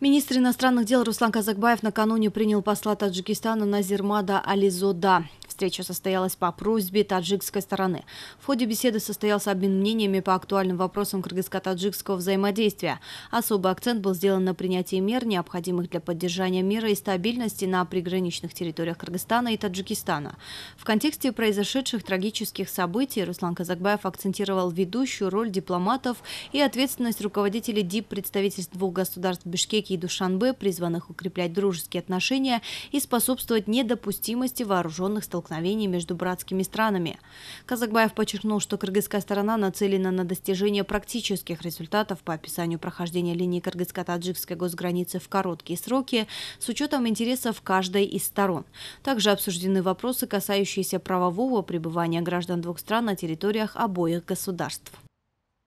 Министр иностранных дел Руслан Казакбаев накануне принял посла Таджикистана Назирмада Ализода. Встреча состоялась по просьбе таджикской стороны. В ходе беседы состоялся обмен мнениями по актуальным вопросам кыргызско-таджикского взаимодействия. Особый акцент был сделан на принятии мер, необходимых для поддержания мира и стабильности на приграничных территориях Кыргызстана и Таджикистана. В контексте произошедших трагических событий Руслан Казакбаев акцентировал ведущую роль дипломатов и ответственность руководителей дип-представительств двух государств Бишкеки и Душанбе, призванных укреплять дружеские отношения и способствовать недопустимости вооруженных столкновений столкновений между братскими странами. Казакбаев подчеркнул, что кыргызская сторона нацелена на достижение практических результатов по описанию прохождения линии кыргызско-таджикской госграницы в короткие сроки с учетом интересов каждой из сторон. Также обсуждены вопросы, касающиеся правового пребывания граждан двух стран на территориях обоих государств.